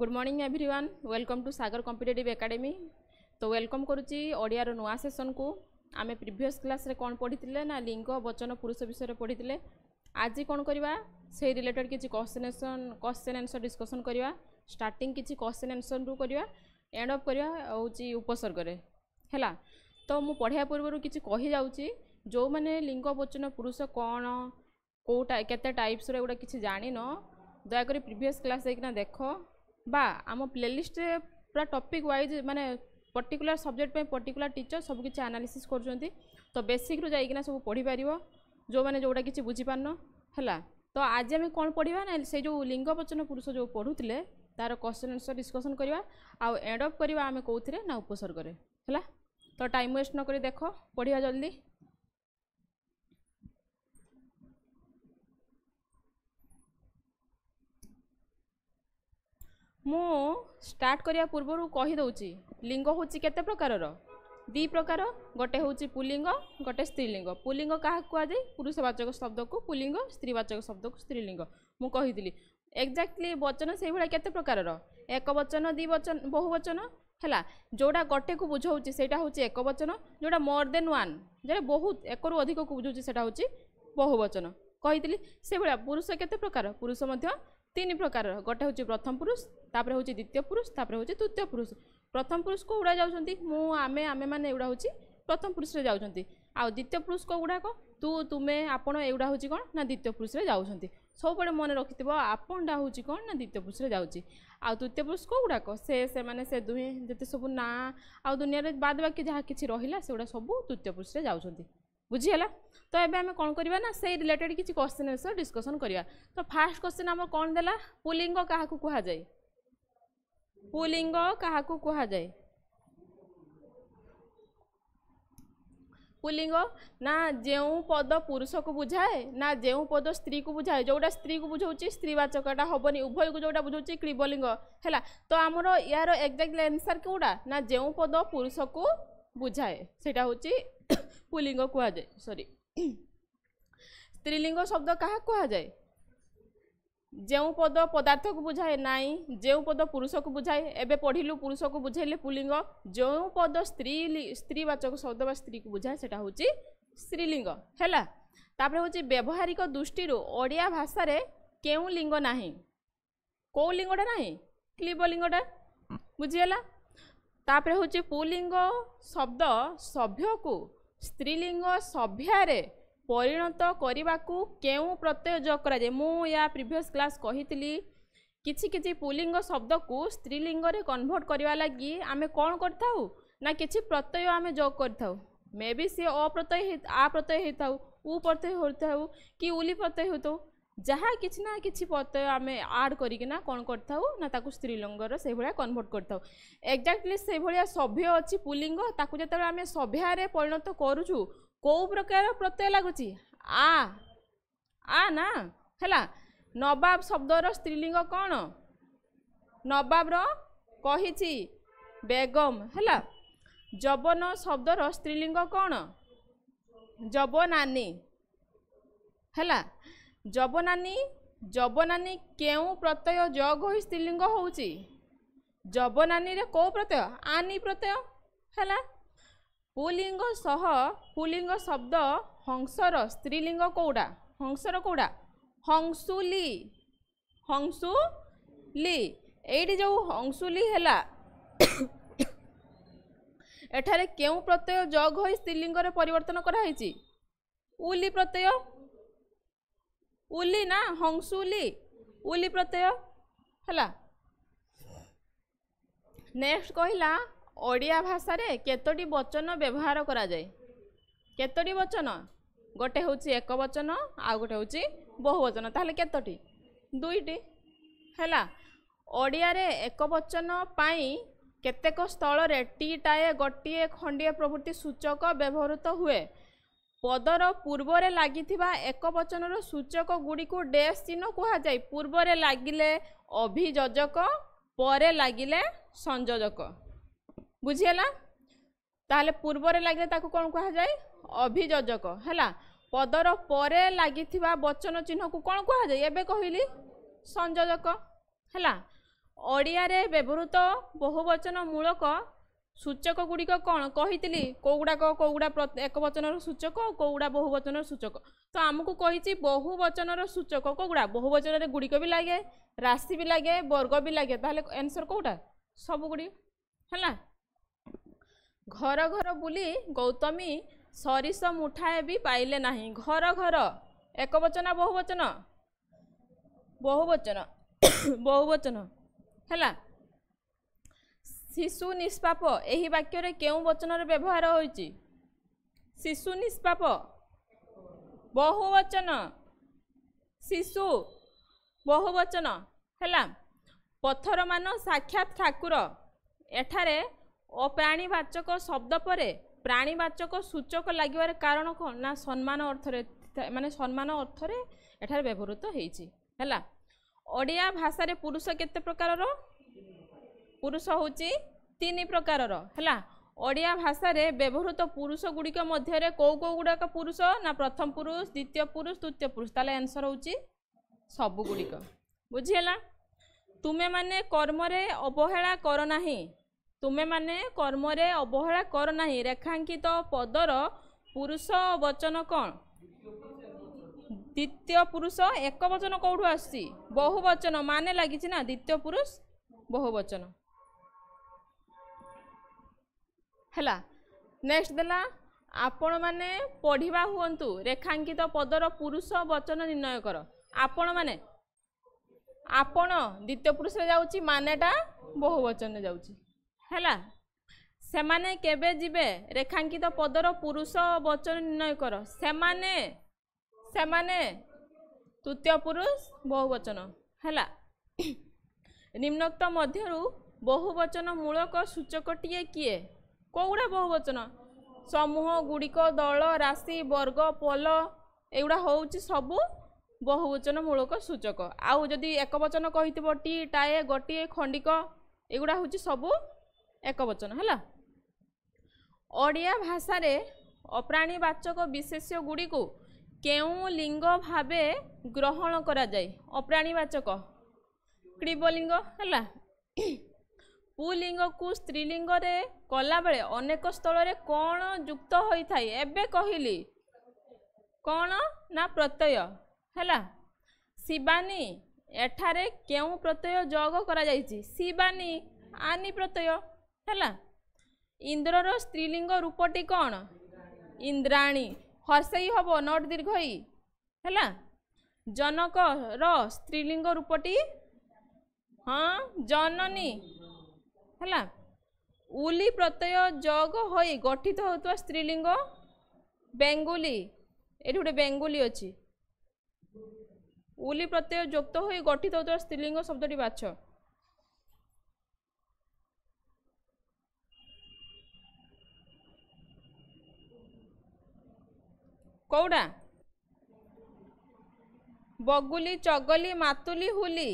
good morning everyone welcome to Sagar competitive academy তো welcome করুছি ওড়িয়ার নূয়া সেসনকু আমি প্রিভিয়স ক্লাসে কোণ পড়িলে না লিঙ্গ বচন পুরুষ বিষয়ে পড়িলে আজ কোণ করা সেই রিলেটেড কিছু কোশ্চেন কোশ্চেন আনসর ডিসকসন করা স্টার্টিং কিছু কোশ্চেন আনসরু করা এন্ড অফ করা হচ্ছে উপসর্গরে হেলা তো মু পড়া পূর্বর কিছু যাচ্ছি ଯେଉଁମାନେ ଲିଙ୍ଗ ବଚନ ପୁରୁଷ କ'ଣ କେଉଁଟା କେତେ ଟାଇପ୍ସର ଏଗୁଡ଼ା କିଛି ଜାଣିନ ଦୟାକରି ପ୍ରିଭିୟସ୍ କ୍ଲାସ୍ ଯାଇକିନା ଦେଖ বা আম প্লেলিষ্ট পুরা টপিক ওয়াইজ মানে পর্টিকুলার সবজেক্ট পাই পর্টিকুলার টিচর সব কিছু আনালিসিস করছেন তো বেসিক্রু যাইকিনা সব পড়িপার ଯେଉଁମାନେ ଯେଉଁଟା କିଛି ବୁଝିପାରୁନ ହେଲା ତ ଆଜି ଆମେ କ'ଣ ପଢ଼ିବା ନା ସେଇ ଯେଉଁ ଲିଙ୍ଗ ବଚନ ପୁରୁଷ ଯେଉଁ ପଢ଼ୁଥିଲେ ତା'ର କ୍ୱେଶ୍ଚନ୍ ଆନ୍ସର୍ ଡିସ୍କସନ୍ କରିବା ଆଉ ଏଣ୍ଡ ଅପ୍ କରିବା ଆମେ କେଉଁଥିରେ ନା ଉପସର୍ଗରେ ହେଲା ତ ଟାଇମ୍ ୱେଷ୍ଟ ନକରି ଦେଖ ପଢ଼ିବା ଜଲ୍ଦି ମୁଁ ଷ୍ଟାର୍ଟ କରିବା ପୂର୍ବରୁ କହିଦେଉଛି ଲିଙ୍ଗ ହେଉଛି କେତେ ପ୍ରକାରର ଦୁଇ ପ୍ରକାର ଗୋଟେ ହେଉଛି ପୁଲିଙ୍ଗ ଗୋଟେ ସ୍ତ୍ରୀଲିଙ୍ଗ ପୁଲିଙ୍ଗ କାହାକୁ କୁହାଯାଏ ପୁରୁଷବାଚକ ଶବ୍ଦକୁ ପୁଲିଙ୍ଗ ସ୍ତ୍ରୀବାଚକ ଶବ୍ଦକୁ ସ୍ତ୍ରୀଲିଙ୍ଗ ମୁଁ କହିଥିଲି ଏକ୍ଜାକ୍ଟଲି ବଚନ ସେଇଭଳିଆ କେତେ ପ୍ରକାରର ଏକ ବଚନ ଦୁଇ ବଚନ ବହୁ ବଚନ ହେଲା ଯେଉଁଟା ଗୋଟେକୁ ବୁଝାଉଛି ସେଇଟା ହେଉଛି ଏକ ବଚନ ଯେଉଁଟା ମୋର୍ ଦେନ୍ ୱାନ୍ ଯେଉଁଟା ବହୁତ ଏକରୁ ଅଧିକକୁ ବୁଝାଉଛି ସେଇଟା ହେଉଛି ବହୁ ବଚନ କହିଥିଲି ସେଭଳିଆ ପୁରୁଷ କେତେ ପ୍ରକାର ପୁରୁଷ ମଧ୍ୟ তিন প্রকার গোটে হচ্ছে প্রথম পুরুষ তাপরে হচ্ছে দ্বিতীয় পুরুষ তাপরে হচ্ছে তৃতীয় পুরুষ প্রথম পুরুষ কোগুড়া যাচ্ছেন মু আমি আমি মানে এগুলা হচ্ছে প্রথম পুরুষরে যাচ্ছেন আদ্বিতীয় পুরুষ কোগুড়াক তু তুমি আপনার এগুলা হচ্ছে কোণ না দ্বিতীয় পুরুষরে যাচ্ছেন ସବୁବେଳେ ମନେ ରଖିଥିବ ଆପଣଟା ହେଉଛି କ'ଣ ନା ଦ୍ୱିତୀୟ ପୁରୁଷରେ ଯାଉଛି ଆଉ ତୃତୀୟ ପୁରୁଷ କେଉଁଗୁଡ଼ାକ ସେ ସେମାନେ ସେ ଦୁହେଁ ଯେତେ ସବୁ ନାଁ ଆଉ ଦୁନିଆରେ ବାଦ ବାକି ଯାହା କିଛି ରହିଲା ସେଗୁଡ଼ା ସବୁ ତୃତୀୟ ପୁରୁଷରେ ଯାଉଛନ୍ତି বুঝিগলা তো এবে আমি কোণ করা না সেই রিলেটেড কিছু কোশ্চিন বিষয়ে ডিসকসন করা তো ফার্স্ট কোশ্চিন আমার কোণ দেলা পুলিঙ্গ কাহকু কুহযায় পুলিঙ্গ কাহকু কুহযায় পুলিঙ্গ না যে পদ পুরুষকু বুঝায়ে না যে পদ স্ত্রীকু বুঝায়ে যেটা স্ত্রীকু বুঝাউছি স্ত্রীবাচকটা হবনি উভয়কু যেটা বুঝাউছি ক্রিবলিঙ্গ হল তো আমার ইয়ার এক্জাক্ট আনসার কোটা না যে পদ পুরুষকু ବୁଝାଏ ସେଇଟା ହେଉଛି ପୁଲିଙ୍ଗ କୁହାଯାଏ ସରି ସ୍ତ୍ରୀଲିଙ୍ଗ ଶବ୍ଦ କାହା କୁହାଯାଏ ଯେଉଁ ପଦ ପଦାର୍ଥକୁ ବୁଝାଏ ନାହିଁ ଯେଉଁ ପଦ ପୁରୁଷକୁ ବୁଝାଏ ଏବେ ପଢ଼ିଲୁ ପୁରୁଷକୁ ବୁଝାଇଲେ ପୁଲିଙ୍ଗ ଯେଉଁ ପଦ ସ୍ତ୍ରୀ ସ୍ତ୍ରୀବାଚକ ଶବ୍ଦ ବା ସ୍ତ୍ରୀକୁ ବୁଝାଏ ସେଇଟା ହେଉଛି ସ୍ତ୍ରୀଲିଙ୍ଗ ହେଲା ତାପରେ ହେଉଛି ବ୍ୟବହାରିକ ଦୃଷ୍ଟିରୁ ଓଡ଼ିଆ ଭାଷାରେ କେଉଁ ଲିଙ୍ଗ ନାହିଁ କେଉଁ ଲିଙ୍ଗଟା ନାହିଁ କ୍ଲିବ ଲିଙ୍ଗଟା ବୁଝିଗଲା ତାପରେ ହେଉଛି ପୁଲିଙ୍ଗ ଶବ୍ଦ ସଭ୍ୟକୁ ସ୍ତ୍ରୀଲିଙ୍ଗ ସଭ୍ୟାରେ ପରିଣତ କରିବାକୁ କେଉଁ ପ୍ରତ୍ୟୟ ଯୋଗ କରାଯାଏ ମୁଁ ୟା ପ୍ରିଭିଅସ୍ କ୍ଲାସ୍ କହିଥିଲି କିଛି କିଛି ପୁଲିଙ୍ଗ ଶବ୍ଦକୁ ସ୍ତ୍ରୀଲିଙ୍ଗରେ କନଭର୍ଟ କରିବା ଲାଗି ଆମେ କ'ଣ କରିଥାଉ ନା କିଛି ପ୍ରତ୍ୟୟ ଆମେ ଯୋଗ କରିଥାଉ ମେ ବି ସିଏ ଅପ୍ରତ୍ୟୟ ହେଇ ଆପ୍ରତ୍ୟୟ ହେଇଥାଉ ଉ ପ୍ରତ୍ୟୟ ହୋଇଥାଉ କି ଉଲି ପ୍ରତ୍ୟୟ ହୋଇଥାଉ ଯାହା କିଛି ନା କିଛି ପ୍ରତ୍ୟୟ ଆମେ ଆଡ଼୍ କରିକିନା କ'ଣ କରିଥାଉ ନା ତାକୁ ସ୍ତ୍ରୀଲିଙ୍ଗର ସେଇଭଳିଆ କନଭର୍ଟ କରିଥାଉ ଏକ୍ଜାକ୍ଟଲି ସେଇଭଳିଆ ସଭ୍ୟ ଅଛି ପୁଲିଙ୍ଗ ତାକୁ ଯେତେବେଳେ ଆମେ ସଭ୍ୟାରେ ପରିଣତ କରୁଛୁ କେଉଁ ପ୍ରକାର ପ୍ରତ୍ୟୟ ଲାଗୁଛି ଆ ଆ ନା ହେଲା ନବାବ ଶବ୍ଦର ସ୍ତ୍ରୀଲିଙ୍ଗ କ'ଣ ନବାବର କହିଛି ବେଗମ୍ ହେଲା ଯବନ ଶବ୍ଦର ସ୍ତ୍ରୀଲିଙ୍ଗ କ'ଣ ଯବନାନୀ ହେଲା ଯବନାନୀ ଯବନାନୀ କେଉଁ ପ୍ରତ୍ୟୟ ଜଗ ହୋଇ ସ୍ତ୍ରୀଲିଙ୍ଗ ହେଉଛି ଯବନାନୀରେ କେଉଁ ପ୍ରତ୍ୟୟ ଆନି ପ୍ରତ୍ୟୟ ହେଲା ପୁଲିଙ୍ଗ ସହ ପୁଲିଙ୍ଗ ଶବ୍ଦ ହଂସର ସ୍ତ୍ରୀଲିଙ୍ଗ କେଉଁଟା ହଂସର କେଉଁଟା ହଂସୁଲି ହଂସୁଲି ଏଇଠି ଯେଉଁ ହଂସୁଲି ହେଲା ଏଠାରେ କେଉଁ ପ୍ରତ୍ୟୟ ଜଗ ହୋଇ ସ୍ତ୍ରୀଲିଙ୍ଗରେ ପରିବର୍ତ୍ତନ କରାହେଇଛି ଉଲି ପ୍ରତ୍ୟୟ ଉଲି ନା ହଂସୁଲି ଉଲି ପ୍ରତ୍ୟୟ ହେଲା ନେକ୍ସଟ କହିଲା ଓଡ଼ିଆ ଭାଷାରେ କେତୋଟି ବଚନ ବ୍ୟବହାର କରାଯାଏ କେତୋଟି ବଚନ ଗୋଟେ ହେଉଛି ଏକ ବଚନ ଆଉ ଗୋଟେ ହେଉଛି ବହୁବଚନ ତାହେଲେ କେତୋଟି ଦୁଇଟି ହେଲା ଓଡ଼ିଆରେ ଏକ ବଚନ ପାଇଁ କେତେକ ସ୍ଥଳରେ ଟିଟାଏ ଗୋଟିଏ ଖଣ୍ଡିଏ ପ୍ରଭୃତି ସୂଚକ ବ୍ୟବହୃତ ହୁଏ পদর পূর্বরে লাগিথিবা এক বচনর সূচক গুড়ি ডেস চিহ্ন কুহযাই পূর্বরে লাগিলে অভিযোজক পরে লাগিলে সংযোজক বুঝিলা তাহলে পূর্বরে লাগিলে তাকে কোণ কুহযাই অভিযোজক হ্যাঁ পদর পরে লাগিথিবা বচন চিহ্নকু কোণ কুহযাই এবে কহিলি সংযোজক হেলা ଓଡ଼ିଆରେ ବ୍ୟବହୃତ ବହୁବଚନ মূলক ସୂଚକ ଗୁଡ଼ିକ କ'ଣ କହିଥିଲି କେଉଁଗୁଡ଼ାକ କେଉଁଗୁଡ଼ା ଏକ ବଚନର ସୂଚକ ଆଉ କେଉଁଗୁଡ଼ା ବହୁବଚନର ସୂଚକ ତ ଆମକୁ କହିଛି ବହୁବଚନର ସୂଚକ କେଉଁଗୁଡ଼ା ବହୁବଚନରେ ଗୁଡ଼ିକ ବି ଲାଗେ ରାଶି ବି ଲାଗେ ବର୍ଗ ବି ଲାଗେ ତାହେଲେ ଏନ୍ସର କେଉଁଟା ସବୁଗୁଡ଼ିକ ହେଲା ଘର ଘର ବୁଲି ଗୌତମୀ ସରିଷ ମୁଠାଏ ବି ପାଇଲେ ନାହିଁ ଘର ଘର ଏକ ବଚନ ବହୁବଚନ ବହୁବଚନ ବହୁବଚନ ହେଲା শিশু নিষ্পাপ এই বাক্যরে কেউ বচনর ব্যবহার হয়েছি শিশু নিষ্পাপ বহু বচন শিশু বহু বচন হলা পথর মান সাক্ষাৎ ঠাকুর এঠারে অপ্রাণীবাচক শব্দ পরে প্রাণীবাচক সূচক লাগবার কারণ কম না সম্মান অর্থরে মানে সম্মান অর্থরে এখানে ব্যবহৃত হয়েছি হল ওড়িয়া ভাষার পুরুষ কেতে প্রকারর পুরুষ হচ্ছে তিন প্রকারর হল ଓଡ଼ିଆ ଭାଷାରେ ବ୍ୟବହୃତ ପୁରୁଷ ଗୁଡ଼ିକ ମଧ୍ୟରେ କେଉଁ କେଉଁ ଗୁଡ଼ାକ ପୁରୁଷ ନା ପ୍ରଥମ ପୁରୁଷ ଦ୍ୱିତୀୟ ପୁରୁଷ ତୃତୀୟ ପୁରୁଷ ତାହେଲେ ଆନ୍ସର୍ ହେଉଛି ସବୁଗୁଡ଼ିକ ବୁଝିହେଲା ତୁମେମାନେ କର୍ମରେ ଅବହେଳା କର ନାହିଁ ତୁମେମାନେ କର୍ମରେ ଅବହେଳା କର ନାହିଁ ରେଖାଙ୍କିତ ପଦର ପୁରୁଷ ବଚନ କ'ଣ ଦ୍ୱିତୀୟ ପୁରୁଷ ଏକ ବଚନ କେଉଁଠୁ ଆସୁଛି ବହୁ ବଚନ ମାନେ ଲାଗିଛି ନା ଦ୍ୱିତୀୟ ପୁରୁଷ ବହୁ ବଚନ ହେଲା ନେକ୍ସଟ ଦେଲା ଆପଣମାନେ ପଢ଼ିବା ହୁଅନ୍ତୁ ରେଖାଙ୍କିତ ପଦର ପୁରୁଷ ବଚନ ନିର୍ଣ୍ଣୟ କର ଆପଣମାନେ ଆପଣ ଦ୍ୱିତୀୟ ପୁରୁଷରେ ଯାଉଛି ମାନେଟା ବହୁ ବଚନରେ ଯାଉଛି ହେଲା ସେମାନେ କେବେ ଯିବେ ରେଖାଙ୍କିତ ପଦର ପୁରୁଷ ବଚନ ନିର୍ଣ୍ଣୟ କର ସେମାନେ ସେମାନେ ତୃତୀୟ ପୁରୁଷ ବହୁ ବଚନ ହେଲା ନିମ୍ନୋକ୍ତ ମଧ୍ୟରୁ ବହୁବଚନ ମୂଳକ ସୂଚକଟିଏ କିଏ କେଉଁଗୁଡ଼ା ବହୁବଚନ ସମୂହ ଗୁଡ଼ିକ ଦଳ ରାଶି ବର୍ଗ ପଲ ଏଗୁଡ଼ା ହେଉଛି ସବୁ ବହୁବଚନ ମୂଳକ ସୂଚକ ଆଉ ଯଦି ଏକ ବଚନ କହିଥିବ ଟି ଟାଏ ଗୋଟିଏ ଖଣ୍ଡିକ ଏଗୁଡ଼ା ହେଉଛି ସବୁ ଏକ ବଚନ ହେଲା ଓଡ଼ିଆ ଭାଷାରେ ଅପ୍ରାଣୀବାଚକ ବିଶେଷ ଗୁଡ଼ିକୁ କେଉଁ ଲିଙ୍ଗ ଭାବେ ଗ୍ରହଣ କରାଯାଏ ଅପ୍ରାଣୀବାଚକ କ୍ରିବଲିଙ୍ଗ ହେଲା ପୁଲିଙ୍ଗକୁ ସ୍ତ୍ରୀଲିଙ୍ଗରେ କଲାବେଳେ ଅନେକ ସ୍ଥଳରେ କ'ଣ ଯୁକ୍ତ ହୋଇଥାଏ ଏବେ କହିଲି କ'ଣ ନା ପ୍ରତ୍ୟୟ ହେଲା ଶିବାନୀ ଏଠାରେ କେଉଁ ପ୍ରତ୍ୟୟ ଯୋଗ କରାଯାଇଛି ଶିବାନୀ ଆନି ପ୍ରତ୍ୟୟ ହେଲା ଇନ୍ଦ୍ରର ସ୍ତ୍ରୀଲିଙ୍ଗ ରୂପଟି କ'ଣ ଇନ୍ଦ୍ରାଣୀ ହର୍ଷେଇ ହେବ ନଟ ଦୀର୍ଘଇ ହେଲା ଜନକର ସ୍ତ୍ରୀଲିଙ୍ଗ ରୂପଟି ହଁ ଜନନୀ ହେଲା ଉଲି ପ୍ରତ୍ୟୟ ଜଗ ହୋଇ ଗଠିତ ହେଉଥିବା ସ୍ତ୍ରୀଲିଙ୍ଗ ବେଙ୍ଗୁଲି ଏଠି ଗୋଟେ ବେଙ୍ଗୁଲି ଅଛି ଉଲି ପ୍ରତ୍ୟୟ ଯୁକ୍ତ ହୋଇ ଗଠିତ ହେଉଥିବା ସ୍ତ୍ରୀଲିଙ୍ଗ ଶବ୍ଦଟି ବାଛ କୋଉଟା ବଗୁଲି ଚଗଲି ମାତୁଲି ହୁଲି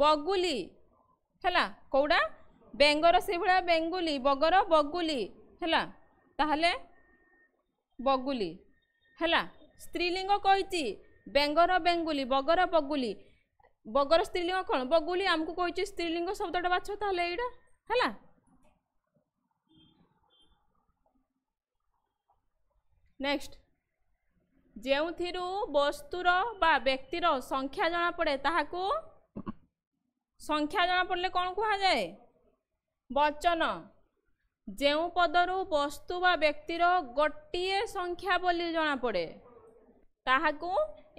ବଗୁଲି ହେଲା କେଉଁଟା ବେଙ୍ଗର ସେଇଭଳିଆ ବେଙ୍ଗୁଲି ବଗର ବଗୁଲି ହେଲା ତାହେଲେ ବଗୁଲି ହେଲା ସ୍ତ୍ରୀଲିଙ୍ଗ କହିଛି ବେଙ୍ଗର ବେଙ୍ଗୁଲି ବଗର ବଗୁଲି ବଗର ସ୍ତ୍ରୀଲିଙ୍ଗ କ'ଣ ବଗୁଲି ଆମକୁ କହିଛି ସ୍ତ୍ରୀଲିଙ୍ଗ ଶବ୍ଦଟା ବାଛ ତାହେଲେ ଏଇଟା ହେଲା ନେକ୍ସଟ ଯେଉଁଥିରୁ ବସ୍ତୁର ବା ବ୍ୟକ୍ତିର ସଂଖ୍ୟା ଜଣାପଡ଼େ ତାହାକୁ ସଂଖ୍ୟା ଜଣାପଡ଼ିଲେ କ'ଣ କୁହାଯାଏ ବଚନ ଯେଉଁ ପଦରୁ ବସ୍ତୁ ବା ବ୍ୟକ୍ତିର ଗୋଟିଏ ସଂଖ୍ୟା ବୋଲି ଜଣାପଡ଼େ ତାହାକୁ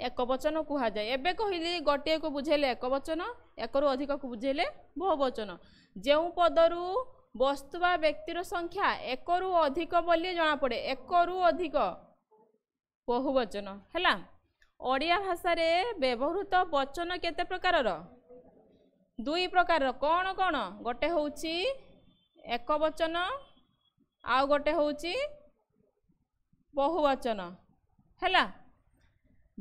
ଏକ ବଚନ କୁହାଯାଏ ଏବେ କହିଲି ଗୋଟିଏକୁ ବୁଝେଇଲେ ଏକ ବଚନ ଏକରୁ ଅଧିକକୁ ବୁଝେଇଲେ ବହୁବଚନ ଯେଉଁ ପଦରୁ ବସ୍ତୁ ବା ବ୍ୟକ୍ତିର ସଂଖ୍ୟା ଏକରୁ ଅଧିକ ବୋଲି ଜଣାପଡ଼େ ଏକରୁ ଅଧିକ ବହୁବଚନ ହେଲା ଓଡ଼ିଆ ଭାଷାରେ ବ୍ୟବହୃତ ବଚନ କେତେ ପ୍ରକାରର ଦୁଇ ପ୍ରକାରର କ'ଣ କ'ଣ ଗୋଟେ ହେଉଛି ଏକବଚନ ଆଉ ଗୋଟେ ହେଉଛି ବହୁବଚନ ହେଲା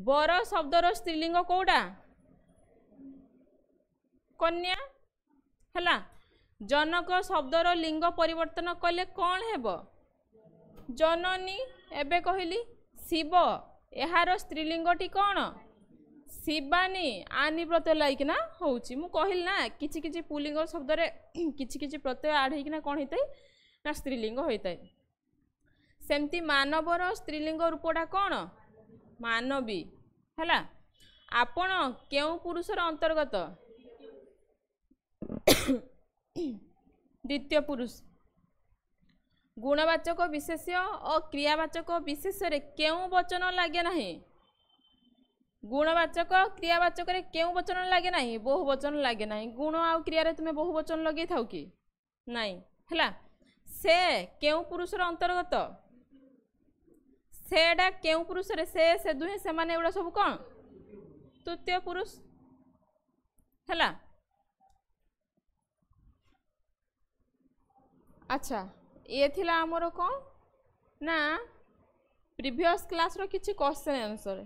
ବର ଶବ୍ଦର ସ୍ତ୍ରୀଲିଙ୍ଗ କେଉଁଟା କନ୍ୟା ହେଲା ଜନକ ଶବ୍ଦର ଲିଙ୍ଗ ପରିବର୍ତ୍ତନ କଲେ କ'ଣ ହେବ ଜନନୀ ଏବେ କହିଲି ଶିବ ଏହାର ସ୍ତ୍ରୀଲିଙ୍ଗଟି କ'ଣ ଶିବାନୀ ଆନି ପ୍ରତ୍ୟୟ ଲାଗିକିନା ହେଉଛି ମୁଁ କହିଲି ନା କିଛି କିଛି ପୁଲିଙ୍ଗ ଶବ୍ଦରେ କିଛି କିଛି ପ୍ରତ୍ୟୟ ଆଡ଼ ହେଇକିନା କ'ଣ ହେଇଥାଏ ନା ସ୍ତ୍ରୀଲିଙ୍ଗ ହୋଇଥାଏ ସେମିତି ମାନବର ସ୍ତ୍ରୀଲିଙ୍ଗ ରୂପଟା କ'ଣ ମାନବୀ ହେଲା ଆପଣ କେଉଁ ପୁରୁଷର ଅନ୍ତର୍ଗତ ଦ୍ୱିତୀୟ ପୁରୁଷ ଗୁଣବାଚକ ବିଶେଷ ଓ କ୍ରିୟାବାଚକ ବିଶେଷରେ କେଉଁ ବଚନ ଲାଗେ ନାହିଁ গুণবাচক ক্রিয়াবাচকরে কেউ বচন লাগে না বহু বচন লাগে না গুণ আ্রিয়ার তুমি বহু বচন লগাই থাও কি না হল সে কেউ পুরুষর অন্তর্গত সেটা কেউ পুরুষের সে সে দুহে সে এগুলা সব কম তৃতীয় পুরুষ হল আচ্ছা ইয়ে লা আমার কম না প্রিভিয়স ক্লাসর কিছু কোশ্চেন আনসর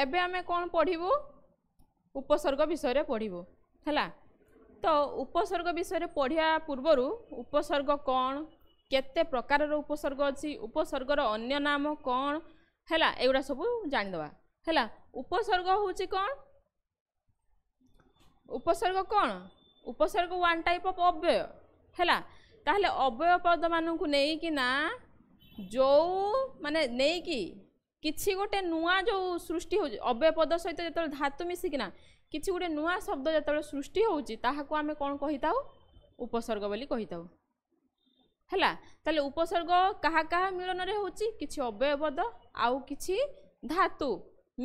ଏବେ ଆମେ କ'ଣ ପଢ଼ିବୁ ଉପସର୍ଗ ବିଷୟରେ ପଢ଼ିବୁ ହେଲା ତ ଉପସର୍ଗ ବିଷୟରେ ପଢ଼ିବା ପୂର୍ବରୁ ଉପସର୍ଗ କ'ଣ କେତେ ପ୍ରକାରର ଉପସର୍ଗ ଅଛି ଉପସର୍ଗର ଅନ୍ୟ ନାମ କ'ଣ ହେଲା ଏଗୁଡ଼ା ସବୁ ଜାଣିଦେବା ହେଲା ଉପସର୍ଗ ହେଉଛି କ'ଣ ଉପସର୍ଗ କ'ଣ ଉପସର୍ଗ ୱାନ୍ ଟାଇପ୍ ଅଫ୍ ଅବ୍ୟୟ ହେଲା ତାହେଲେ ଅବ୍ୟୟ ପଦମାନଙ୍କୁ ନେଇକିନା ଯେଉଁ ମାନେ ନେଇକି କିଛି ଗୋଟେ ନୂଆ ଯେଉଁ ସୃଷ୍ଟି ହେଉଛି ଅବ୍ୟପଦ ସହିତ ଯେତେବେଳେ ଧାତୁ ମିଶିକିନା କିଛି ଗୋଟେ ନୂଆ ଶବ୍ଦ ଯେତେବେଳେ ସୃଷ୍ଟି ହେଉଛି ତାହାକୁ ଆମେ କ'ଣ କହିଥାଉ ଉପସର୍ଗ ବୋଲି କହିଥାଉ ହେଲା ତାହେଲେ ଉପସର୍ଗ କାହା କାହା ମିଳନରେ ହେଉଛି କିଛି ଅବ୍ୟୟପଦ ଆଉ କିଛି ଧାତୁ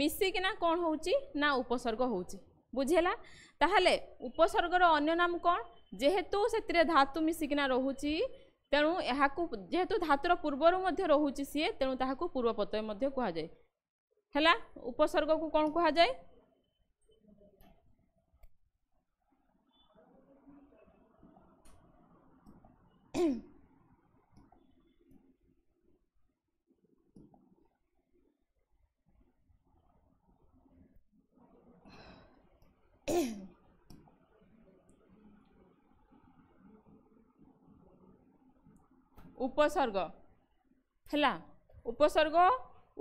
ମିଶିକିନା କ'ଣ ହେଉଛି ନା ଉପସର୍ଗ ହେଉଛି ବୁଝିହେଲା ତାହେଲେ ଉପସର୍ଗର ଅନ୍ୟ ନାମ କ'ଣ ଯେହେତୁ ସେଥିରେ ଧାତୁ ମିଶିକିନା ରହୁଛି ତେଣୁ ଏହାକୁ ଯେହେତୁ ଧାତୁର ପୂର୍ବରୁ ମଧ୍ୟ ରହୁଛି ସିଏ ତେଣୁ ତାହାକୁ ପୂର୍ବ ପ୍ରତ୍ୟୟ ମଧ୍ୟ କୁହାଯାଏ ହେଲା ଉପସର୍ଗକୁ କ'ଣ କୁହାଯାଏ ଏହ ଉପସର୍ଗ ହେଲା ଉପସର୍ଗ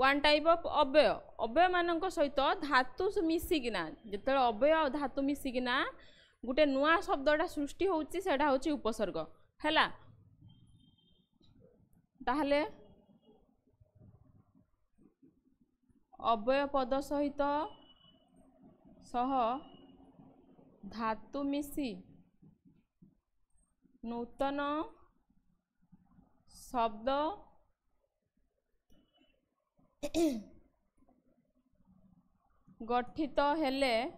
ୱାନ୍ ଟାଇପ୍ ଅଫ୍ ଅବ୍ୟୟ ଅବ୍ୟୟମାନଙ୍କ ସହିତ ଧାତୁ ମିଶିକିନା ଯେତେବେଳେ ଅବ୍ୟୟ ଆଉ ଧାତୁ ମିଶିକିନା ଗୋଟେ ନୂଆ ଶବ୍ଦଟା ସୃଷ୍ଟି ହେଉଛି ସେଇଟା ହେଉଛି ଉପସର୍ଗ ହେଲା ତାହେଲେ ଅବ୍ୟୟ ପଦ ସହିତ ସହ ଧାତୁ ମିଶି ନୂତନ शब्द गठित हेले उपसर्ग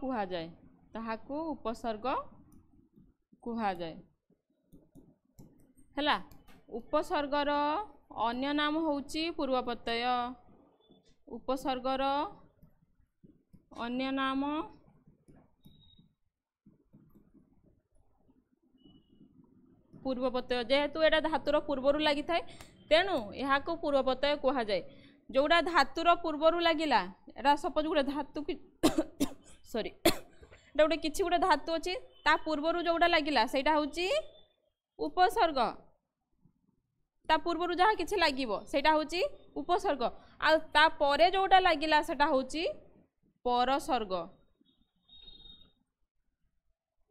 कुहा जाए ताहाकु उपसर्ग कुहा जाए हला उपसर्गर अन्य नाम होउची पूर्वपत्यय ଉପସର୍ଗର ଅନ୍ୟ ନାମ ପୂର୍ବ ପ୍ରତ୍ୟୟ ଯେହେତୁ ଏଇଟା ଧାତୁର ପୂର୍ବରୁ ଲାଗିଥାଏ ତେଣୁ ଏହାକୁ ପୂର୍ବ ପ୍ରତ୍ୟୟ କୁହାଯାଏ ଯେଉଁଟା ଧାତୁର ପୂର୍ବରୁ ଲାଗିଲା ଏଇଟା ସପୋଜ ଗୋଟେ ଧାତୁ କି ସରି ଏଇଟା ଗୋଟେ କିଛି ଗୋଟେ ଧାତୁ ଅଛି ତା ପୂର୍ବରୁ ଯେଉଁଟା ଲାଗିଲା ସେଇଟା ହେଉଛି ଉପସର୍ଗ ତା ପୂର୍ବରୁ ଯାହା କିଛି ଲାଗିବ ସେଇଟା ହେଉଛି ଉପସର୍ଗ ଆଉ ତାପରେ ଯେଉଁଟା ଲାଗିଲା ସେଇଟା ହେଉଛି ପରସର୍ଗ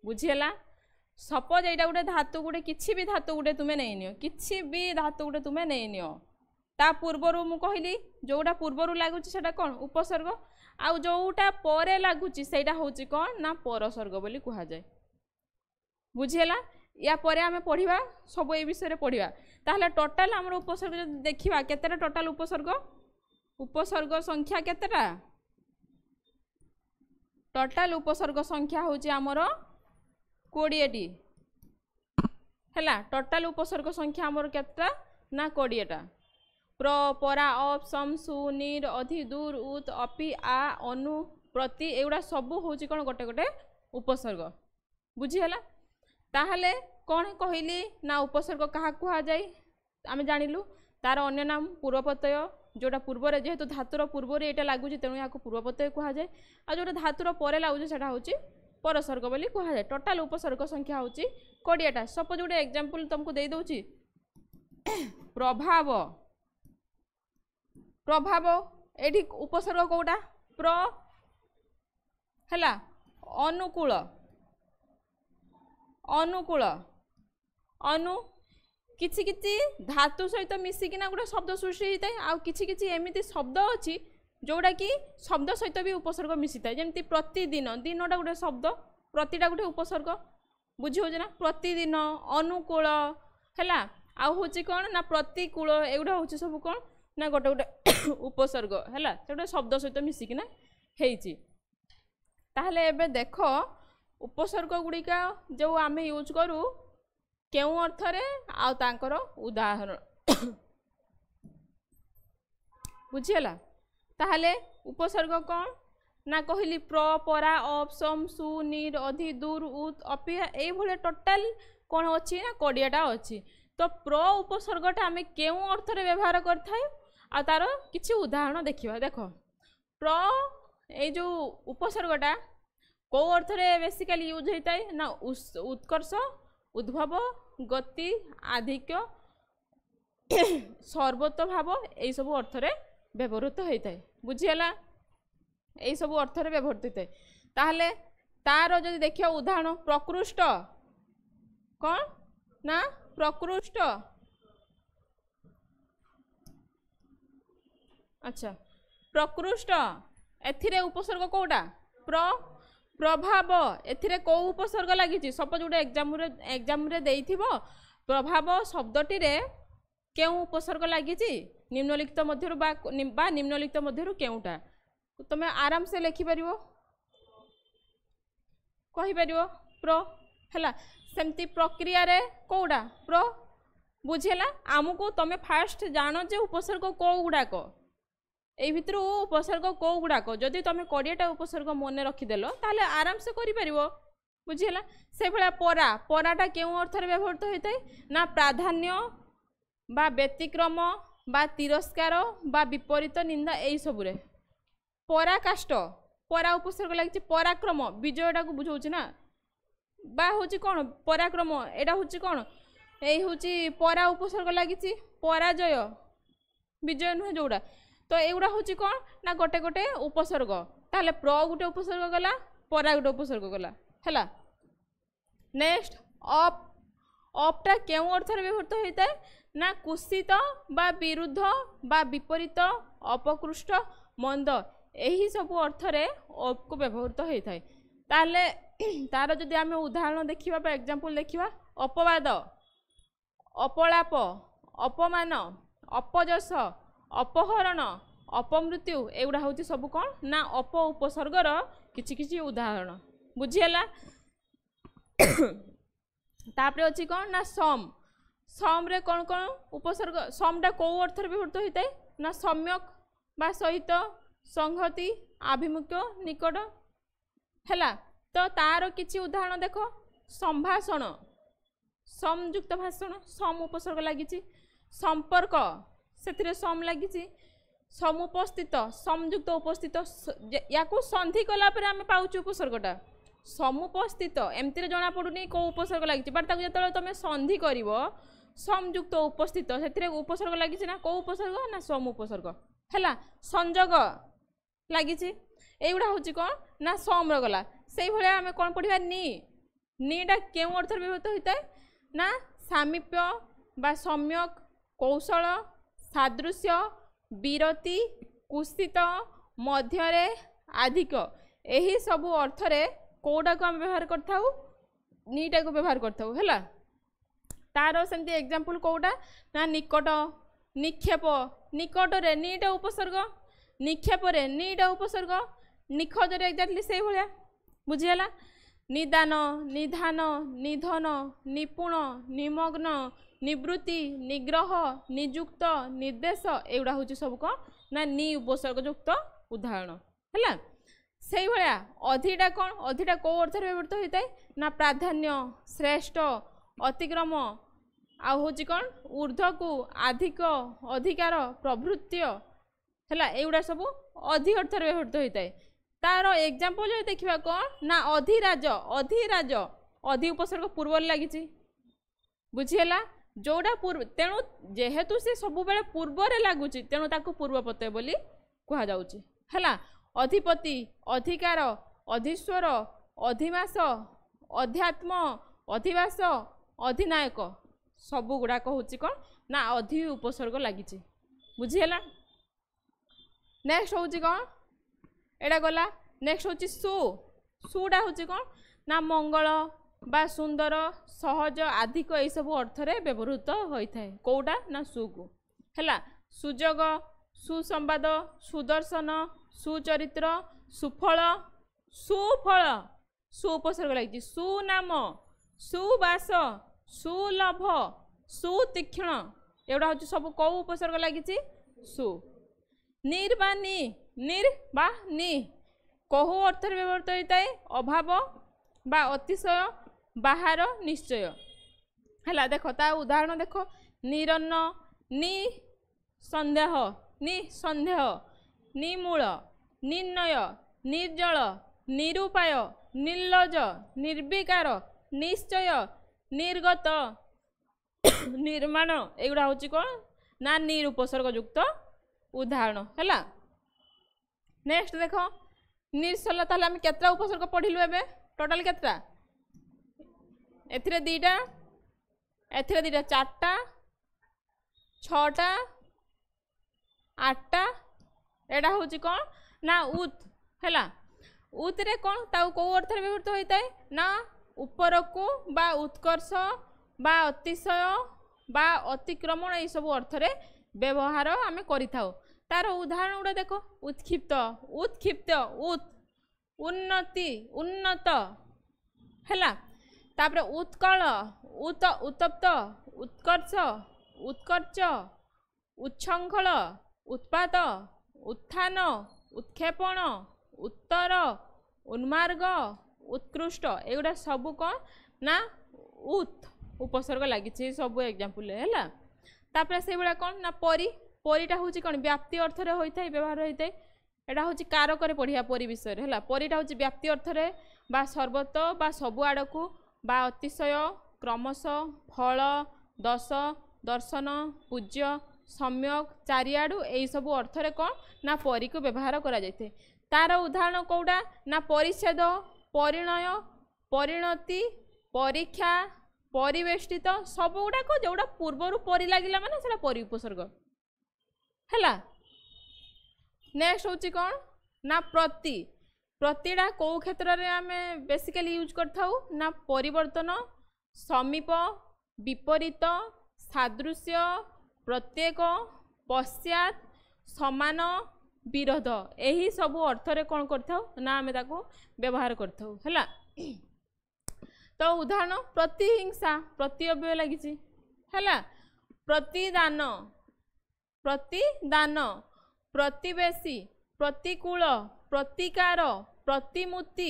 ବୁଝିହେଲା ସପୋଜ୍ ଏଇଟା ଗୋଟେ ଧାତୁ ଗୋଟେ କିଛି ବି ଧାତୁ ଗୋଟେ ତୁମେ ନେଇନିଅ କିଛି ବି ଧାତୁ ଗୋଟେ ତୁମେ ନେଇନିଅ ତା ପୂର୍ବରୁ ମୁଁ କହିଲି ଯେଉଁଟା ପୂର୍ବରୁ ଲାଗୁଛି ସେଇଟା କ'ଣ ଉପସର୍ଗ ଆଉ ଯେଉଁଟା ପରେ ଲାଗୁଛି ସେଇଟା ହେଉଛି କ'ଣ ନା ପରସର୍ଗ ବୋଲି କୁହାଯାଏ ବୁଝିହେଲା ୟା ପରେ ଆମେ ପଢ଼ିବା ସବୁ ଏ ବିଷୟରେ ପଢ଼ିବା তাহলে টোটাল আমার উপসর্গ যদি দেখা কতটা টোটাল উপসর্গ উপসর্গ সংখ্যা কতটা টোটাল উপসর্গ সংখ্যা হচ্ছে আমার কোড়িয়েটি ହେଲା ଟୋଟାଲ ଉପସର୍ଗ ସଂଖ୍ୟା ଆମର କେତେଟା ନା କୋଡ଼ିଏଟା ପ୍ର ପରା ଅପ୍ ସମ୍ ସୁ ନିର ଅଧି ଦୂର ଉତ୍ ଅପି ଆ ଅନୁ ପ୍ରତି ଏଗୁଡ଼ା ସବୁ ହେଉଛି କ'ଣ ଗୋଟେ ଗୋଟେ ଉପସର୍ଗ ବୁଝିହେଲା ତାହେଲେ କ'ଣ କହିଲି ନା ଉପସର୍ଗ କାହା କୁହାଯାଏ ଆମେ ଜାଣିଲୁ ତାର ଅନ୍ୟ ନାମ ପୂର୍ବପ୍ରତ୍ୟୟ ଯେଉଁଟା ପୂର୍ବରେ ଯେହେତୁ ଧାତୁର ପୂର୍ବରେ ଏଇଟା ଲାଗୁଛି ତେଣୁ ଏହାକୁ ପୂର୍ବପ୍ରତ୍ୟୟ କୁହାଯାଏ ଆଉ ଯେଉଁଟା ଧାତୁର ପରେ ଲାଗୁଛି ସେଇଟା ହେଉଛି ପରସର୍ଗ ବୋଲି କୁହାଯାଏ ଟୋଟାଲ୍ ଉପସର୍ଗ ସଂଖ୍ୟା ହେଉଛି କୋଡ଼ିଏଟା ସପୋଜ୍ ଗୋଟେ ଏକ୍ଜାମ୍ପଲ୍ ତୁମକୁ ଦେଇଦେଉଛି ପ୍ରଭାବ ପ୍ରଭାବ ଏଠି ଉପସର୍ଗ କେଉଁଟା ପ୍ର ହେଲା ଅନୁକୂଳ ଅନୁକୂଳ ଅନୁ କିଛି କିଛି ଧାତୁ ସହିତ ମିଶିକିନା ଗୋଟେ ଶବ୍ଦ ସୃଷ୍ଟି ହୋଇଥାଏ ଆଉ କିଛି କିଛି ଏମିତି ଶବ୍ଦ ଅଛି ଯେଉଁଟାକି ଶବ୍ଦ ସହିତ ବି ଉପସର୍ଗ ମିଶିଥାଏ ଯେମିତି ପ୍ରତିଦିନ ଦିନଟା ଗୋଟେ ଶବ୍ଦ ପ୍ରତିଟା ଗୋଟେ ଉପସର୍ଗ ବୁଝି ହେଉଛି ନା ପ୍ରତିଦିନ ଅନୁକୂଳ ହେଲା ଆଉ ହେଉଛି କ'ଣ ନା ପ୍ରତିକୂଳ ଏଗୁଡ଼ା ହେଉଛି ସବୁ କ'ଣ ନା ଗୋଟେ ଗୋଟେ ଉପସର୍ଗ ହେଲା ସେଗୁଡ଼ା ଶବ୍ଦ ସହିତ ମିଶିକିନା ହେଇଛି ତାହେଲେ ଏବେ ଦେଖ ଉପସର୍ଗ ଗୁଡ଼ିକ ଯେଉଁ ଆମେ ୟୁଜ୍ କରୁ କେଉଁ ଅର୍ଥରେ ଆଉ ତାଙ୍କର ଉଦାହରଣ ବୁଝିଗଲା ତାହେଲେ ଉପସର୍ଗ କ'ଣ ନା କହିଲି ପ୍ର ପରା ଅପ୍ ସମ୍ ସୁ ନିର୍ ଅଧି ଦୂର ଉତ୍ ଅପିଆ ଏଇଭଳିଆ ଟୋଟାଲ କ'ଣ ଅଛି ନା କୋଡ଼ିଏଟା ଅଛି ତ ପ୍ର ଉପସର୍ଗଟା ଆମେ କେଉଁ ଅର୍ଥରେ ବ୍ୟବହାର କରିଥାଏ ଆଉ ତା'ର କିଛି ଉଦାହରଣ ଦେଖିବା ଦେଖ ପ୍ର ଏଇ ଯେଉଁ ଉପସର୍ଗଟା କେଉଁ ଅର୍ଥରେ ବେସିକାଲି ୟୁଜ୍ ହୋଇଥାଏ ନା ଉତ୍କର୍ଷ উদ্ভব গতি আধিক্য সর্বত ভাব এইসব অর্থরে ব্যবহৃত হয়ে থাকে বুঝিগলা এইসব অর্থরে ব্যবহৃত হয়ে থাকে তাহলে তার যদি দেখ উদাহরণ প্রকৃষ্ট না প্রকৃষ্ট আচ্ছা প্রকৃষ্ট এথিরে উপসর্গ কোটা প্র প্রভাব এতে কেউ উপসর্গ লাগিছে সপোজ গোটে এক্সামে এক্সামে দিয়ে প্রভাব শব্দটিরে কেউ উপসর্গ লাগিছে নিম্নলিখিত মধ্যে বা নিম্নলিখিত মধ্যে কেউটা তুমি আরামসে লেখিপার কহিপার প্র ହେଲା ସେମିତି প্রক্রিয়ার କେଉଁଟା প্র বুঝেলা আমি তুমি ফার্স্ট জাণ যে উপসর্গ କେଉଁ ଗୁଡ଼ାକ এই ভিতর উপসর্গ কেউগুড়াক যদি তুমি কোড়িয়েটা উপসর্গ মনে রখিদেল তাহলে আরামসে করে বুঝিলা সেভাবে পরা পরাটা কেউ অর্থের ব্যবহৃত হয়ে থাকে না প্রাধান্য বা ব্যতিক্রম বা তিরস্কার বা বিপরীত নিন্দা এইসবুরে পরাকাষ্ট পরা উপসর্গ লাগছে পরাক্রম বিজয়টা বুঝাଉଛି না বা হচ্ছে কোণ পরাক্রম এটা হচ্ছে কোণ এই হচ্ছে পরা উপসর্গ লাগিছে পরাজয় বিজয় নুহে যেটা তো এইগুলা হচ্ছে কম না গোটে গোটে উপসর্গ তাহলে প্র গোটে উপসর্গ গলা পরা গোটে উপসর্গ গলা হল নেক্সট অপ অপটা কেউ অর্থের ব্যবহৃত হয়ে থাকে না কুষিত বা বিরুদ্ধ বা বিপরীত অপকৃষ্ট মন্দ এই সব অর্থরে অপকু ব্যবহৃত হয়ে থাকে তাহলে তার যদি আমি উদাহরণ দেখিবা বা এক্সাম্পল দেখিবা অপবাদ অপলাপ অপমান অপযশ ଅପହରଣ ଅପମୃତ୍ୟୁ ଏଗୁଡ଼ା ହେଉଛି ସବୁ କ'ଣ ନା ଅପ ଉପସର୍ଗର କିଛି କିଛି ଉଦାହରଣ ବୁଝିହେଲା ତାପରେ ଅଛି କ'ଣ ନା ସମ ସମ୍ରେ କ'ଣ କ'ଣ ଉପସର୍ଗ ସମଟା କେଉଁ ଅର୍ଥରେ ବ୍ୟବହୃତ ହୋଇଥାଏ ନା ସମ୍ୟକ ବା ସହିତ ସଂହତି ଆଭିମୁଖ୍ୟ ନିକଟ ହେଲା ତ ତାର କିଛି ଉଦାହରଣ ଦେଖ ସମ୍ଭାଷଣ ସମଯୁକ୍ତ ଭାଷଣ ସମ ଉପସର୍ଗ ଲାଗିଛି ସମ୍ପର୍କ ସେଥିରେ ସମ୍ ଲାଗିଛି ସମୁପସ୍ଥିତ ସଂଯୁକ୍ତ ଉପସ୍ଥିତ ୟାକୁ ସନ୍ଧି କଲା ପରେ ଆମେ ପାଉଛୁ ଉପସର୍ଗଟା ସମୁପସ୍ଥିତ ଏମିତିରେ ଜଣାପଡ଼ୁନି କେଉଁ ଉପସର୍ଗ ଲାଗିଛି ବଟ୍ ତାକୁ ଯେତେବେଳେ ତୁମେ ସନ୍ଧି କରିବ ସଂଯୁକ୍ତ ଉପସ୍ଥିତ ସେଥିରେ ଉପସର୍ଗ ଲାଗିଛି ନା କେଉଁ ଉପସର୍ଗ ନା ସମ ଉପସର୍ଗ ହେଲା ସଂଯୋଗ ଲାଗିଛି ଏଇଗୁଡ଼ା ହେଉଛି କ'ଣ ନା ସମ୍ର ଗଲା ସେଇଭଳିଆ ଆମେ କ'ଣ ପଢ଼ିବା ନି ନିଟା କେଉଁ ଅର୍ଥରେ ବ୍ୟବହୃତ ହୋଇଥାଏ ନା ସାମିପ୍ୟ ବା ସମ୍ୟକ କୌଶଳ ସାଦୃଶ୍ୟ ବିରତି କୁଶିତ ମଧ୍ୟରେ ଆଧିକ ଏହିସବୁ ଅର୍ଥରେ କେଉଁଟାକୁ ଆମେ ବ୍ୟବହାର କରିଥାଉ ନିଟାକୁ ବ୍ୟବହାର କରିଥାଉ ହେଲା ତା'ର ସେମିତି ଏକ୍ଜାମ୍ପଲ କେଉଁଟା ନା ନିକଟ ନିକ୍ଷେପ ନିକଟରେ ନିଟା ଉପସର୍ଗ ନିକ୍ଷେପରେ ନିଟା ଉପସର୍ଗ ନିଖୋଜରେ ଏକ୍ଜାକ୍ଟଲି ସେଇଭଳିଆ ବୁଝିହେଲା ନିଦାନ ନିଧାନ ନିଧନ ନିପୁଣ ନିମଗ୍ନ নিবৃত্তি নিগ্রহ নিযুক্ত নির্দেশ এগুড়া হচ্ছে সব কম না নি উপসর্গযুক্ত উদাহরণ ହେଲା ସେଇଭଳିଆ ଅଧିଟା କ'ଣ ଅଧିଟା କେଉଁ ଅର୍ଥରେ ବ୍ୟବହୃତ ହୋଇଥାଏ ନା ପ୍ରାଧାନ୍ୟ ଶ୍ରେଷ୍ଠ ଅତିକ୍ରମ ଆଉ ହେଉଛି କ'ଣ ଉର୍ଦ୍ଧ୍ୱକୁ ଆଧିକ ଅଧିକାର ପ୍ରଭୃତ୍ୟ ହେଲା ଏଇଗୁଡ଼ା ସବୁ ଅଧି ଅର୍ଥରେ ବ୍ୟବହୃତ ହୋଇଥାଏ ତାର ଏକ୍ଜାମ୍ପଲ୍ ଯଦି ଦେଖିବା କ'ଣ ନା ଅଧିରାଜ ଅଧିରାଜ ଅଧି ଉପସର୍ଗ ପୂର୍ବରୁ ଲାଗିଛି ବୁଝିହେଲା ଯେଉଁଟା ପୂର୍ବ ତେଣୁ ଯେହେତୁ ସେ ସବୁବେଳେ ପୂର୍ବରେ ଲାଗୁଛି ତେଣୁ ତାକୁ ପୂର୍ବପତେ ବୋଲି କୁହାଯାଉଛି ହେଲା ଅଧିପତି ଅଧିକାର ଅଧିଶ୍ୱର ଅଧିମାସ ଅଧ୍ୟାତ୍ମ ଅଧିବାସ ଅଧିନାୟକ ସବୁଗୁଡ଼ାକ ହେଉଛି କ'ଣ ନା ଅଧି ଉପସର୍ଗ ଲାଗିଛି ବୁଝିହେଲା ନେକ୍ସଟ ହେଉଛି କ'ଣ ଏଇଟା ଗଲା ନେକ୍ସଟ ହେଉଛି ସୁ ସୁଟା ହେଉଛି କ'ଣ ନା ମଙ୍ଗଳ ବା ସୁନ୍ଦର ସହଜ ଆଧିକ ଏହିସବୁ ଅର୍ଥରେ ବ୍ୟବହୃତ ହୋଇଥାଏ କେଉଁଟା ନା ସୁକୁ ହେଲା ସୁଯୋଗ ସୁସମ୍ବାଦ ସୁଦର୍ଶନ ସୁଚରିତ୍ର ସୁଫଳ ସୁଫଳ ସୁ ଉପସର୍ଗ ଲାଗିଛି ସୁନାମ ସୁବାସ ସୁଲଭ ସୁତୀକ୍ଷ୍ଣ ଏଗୁଡ଼ା ହେଉଛି ସବୁ କେଉଁ ଉପସର୍ଗ ଲାଗିଛି ସୁ ନିର୍ବାନୀ ନିର୍ବାନୀ କେଉଁ ଅର୍ଥରେ ବ୍ୟବହୃତ ହୋଇଥାଏ ଅଭାବ ବା ଅତିଶୟ ବାହାର ନିଶ୍ଚୟ ହେଲା ଦେଖ ତା ଉଦାହରଣ ଦେଖ ନିରନ୍ନ ନିସନ୍ଦେହ ନିସନ୍ଦେହ ନିମୂଳ ନିର୍ଣ୍ଣୟ ନିର୍ଜଳ ନିରୁପାୟ ନିର୍ଲଜ ନିର୍ବିକାର ନିଶ୍ଚୟ ନିର୍ଗତ ନିର୍ମାଣ ଏଗୁଡ଼ା ହେଉଛି କ'ଣ ନା ନିରୁପସର୍ଗଯୁକ୍ତ ଉଦାହରଣ ହେଲା ନେକ୍ସଟ ଦେଖ ନିର୍ସଲ ତାହେଲେ ଆମେ କେତେଟା ଉପସର୍ଗ ପଢ଼ିଲୁ ଏବେ টোটাল କେତେଟା এথিরে দুইটা এথিরে দুইটা চারটা ছটা আটটা এটা হচ্ছে কম না উত হেলা উতরে কম তাও কেউ অর্থে ব্যবহৃত হয়ে থাকে না উপরকু বা উৎকর্ষ বা অতিশয় বা অতিক্রমণ এইসব অর্থরে ব্যবহার আমি করে থাও তার উদাহরণ উদাহরণগুলো দেখো উৎক্ষিপ্ত উৎক্ষিপ্ত উৎ উন্নতি উন্নত হেলা ତାପରେ ଉତ୍କଳ ଉତ ଉତ୍ତପ୍ତ ଉତ୍କର୍ଷ ଉତ୍କର୍ଷ ଉଚ୍ଛଙ୍ଖଳ ଉତ୍ପାତ ଉତ୍ଥାନ ଉତ୍କ୍ଷେପଣ ଉତ୍ତର ଉନ୍ମାର୍ଗ ଉତ୍କୃଷ୍ଟ ଏଗୁଡ଼ା ସବୁ କ'ଣ ନା ଉତ୍ ଉପସର୍ଗ ଲାଗିଛି ସବୁ ଏକ୍ଜାମ୍ପଲରେ ହେଲା ତାପରେ ସେଇଭଳିଆ କ'ଣ ନା ପରି ପରିଟା ହେଉଛି କ'ଣ ବ୍ୟାପ୍ତି ଅର୍ଥରେ ହୋଇଥାଏ ବ୍ୟବହାର ହୋଇଥାଏ ଏଇଟା ହେଉଛି କାରକରେ ପଢ଼ିବା ପରି ବିଷୟରେ ହେଲା ପରିଟା ହେଉଛି ବ୍ୟାପ୍ତି ଅର୍ଥରେ ବା ସର୍ବତ ବା ସବୁଆଡ଼କୁ ବା ଅତିଶୟ କ୍ରମଶଃ ଫଳ ଦଶ ଦର୍ଶନ ପୂଜ୍ୟ ସମ୍ୟକ ଚାରିଆଡ଼ୁ ଏହିସବୁ ଅର୍ଥରେ କ'ଣ ନା ପରୀକୁ ବ୍ୟବହାର କରାଯାଇଥାଏ ତା'ର ଉଦାହରଣ କେଉଁଟା ନା ପରିଚ୍ଛେଦ ପରିଣୟ ପରିଣତି ପରୀକ୍ଷା ପରିବେଷ୍ଟିତ ସବୁଗୁଡ଼ାକ ଯେଉଁଟା ପୂର୍ବରୁ ପରି ଲାଗିଲା ମାନେ ସେଇଟା ପରି ଉପସର୍ଗ ହେଲା ନେକ୍ସଟ ହେଉଛି କ'ଣ ନା ପ୍ରତି ପ୍ରତିଟା କେଉଁ କ୍ଷେତ୍ରରେ ଆମେ ବେସିକାଲି ୟୁଜ୍ କରିଥାଉ ନା ପରିବର୍ତ୍ତନ ସମୀପ ବିପରୀତ ସାଦୃଶ୍ୟ ପ୍ରତ୍ୟେକ ପଶ୍ଚାତ ସମାନ ବିରୋଧ ଏହି ସବୁ ଅର୍ଥରେ କ'ଣ କରିଥାଉ ନା ଆମେ ତାକୁ ବ୍ୟବହାର କରିଥାଉ ହେଲା ତ ଉଦାହରଣ ପ୍ରତିହିଂସା ପ୍ରତି ଅବ୍ୟୟ ଲାଗିଛି ହେଲା ପ୍ରତିଦାନ ପ୍ରତିଦାନ ପ୍ରତିବେଶୀ ପ୍ରତିକୂଳ ପ୍ରତିକାର ପ୍ରତିମୂର୍ତ୍ତି